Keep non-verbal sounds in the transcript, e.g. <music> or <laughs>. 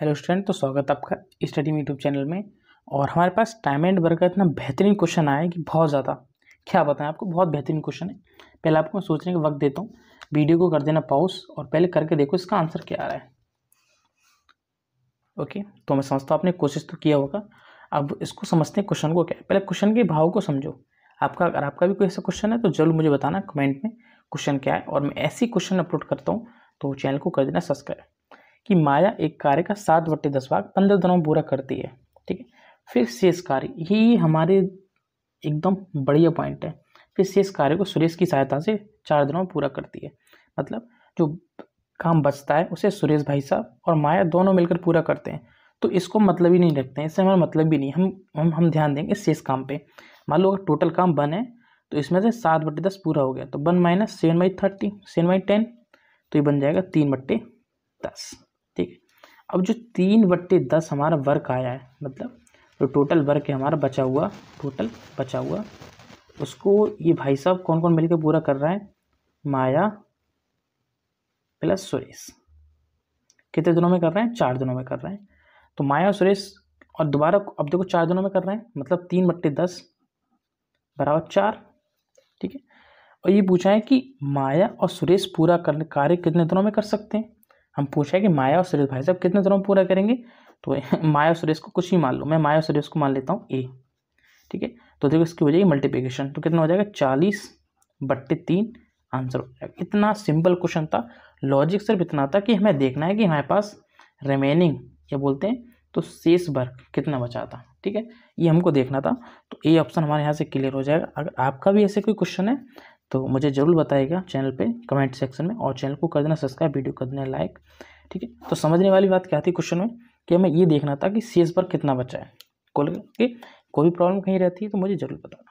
hello student तो स्वागत आपका स्टडी यूट्यूब चैनल में और हमारे पास टाइम एंड वर्क का इतना बेहतरीन क्वेश्चन आया है कि बहुत ज़्यादा क्या बताएं आपको बहुत बेहतरीन क्वेश्चन है पहले आपको मैं सोचने का वक्त देता हूँ वीडियो को कर देना पॉज और पहले करके देखो इसका आंसर क्या आ रहा है ओके तो मैं समझता हूँ आपने कोशिश तो किया होगा अब इसको समझते हैं क्वेश्चन को क्या पहले क्वेश्चन के भाव को समझो आपका अगर आपका भी कोई ऐसा क्वेश्चन है तो जरूर मुझे बताना कमेंट में क्वेश्चन क्या है और मैं ऐसी क्वेश्चन अपलोड करता हूँ तो चैनल को कर देना सब्सक्राइब कि माया एक कार्य का सात बट्टे दस भाग पंद्रह दिनों में पूरा करती है ठीक है फिर शेष कार्य यही हमारे एकदम बढ़िया पॉइंट है फिर शेष कार्य को सुरेश की सहायता से चार दिनों में पूरा करती है मतलब जो काम बचता है उसे सुरेश भाई साहब और माया दोनों मिलकर पूरा करते हैं तो इसको मतलब ही नहीं रखते हैं इससे हमारा मतलब भी नहीं हम हम हम ध्यान देंगे शेष काम पे मान लो अगर टोटल काम बन है तो इसमें से सात बट्टे दस पूरा हो गया तो one minus seven by thirty seven by ten तो ये बन जाएगा तीन बट्टे दस अब जो तीन बट्टे दस हमारा वर्क आया है मतलब जो तो टोटल वर्क है हमारा बचा हुआ टोटल बचा हुआ उसको ये भाई साहब कौन कौन मिलकर पूरा कर रहा है माया प्लस सुरेश कितने दिनों में कर रहे हैं चार दिनों में कर रहे हैं तो माया और सुरेश और दोबारा अब देखो चार दिनों में कर रहे हैं मतलब तीन बट्टे दस बराबर चार ठीक है और ये पूछा है कि माया और सुरेश पूरा करने कार्य कितने दिनों में कर सकते हैं हम पूछा है कि माया और सुरेश भाई साहब कितने दिनों में पूरा करेंगे तो <laughs> माया और सुरेश को कुछ ही मान लो मैं माया और सुरेश को मान लेता हूँ ए ठीक है तो देखो इसकी हो जाएगी मल्टीप्लिकेशन तो कितना हो जाएगा चालीस बट्टे तीन आंसर हो जाएगा इतना सिंपल क्वेश्चन था लॉजिक सिर्फ इतना था कि हमें देखना है कि हमारे पास रिमेनिंग या बोलते हैं तो शेष वर्ग कितना बचा था ठीक है ये हमको देखना था तो ए ऑप्शन हमारे यहाँ से क्लियर हो जाएगा अगर आपका भी ऐसे कोई क्वेश्चन है तो मुझे ज़रूर बताइएगा चैनल पे कमेंट सेक्शन में और चैनल को कर देना सब्सक्राइब वीडियो कर देना लाइक ठीक है तो समझने वाली बात क्या थी क्वेश्चन में कि हमें ये देखना था कि शेष पर कितना बचा है कोल के कोई भी प्रॉब्लम कहीं रहती है तो मुझे ज़रूर बताना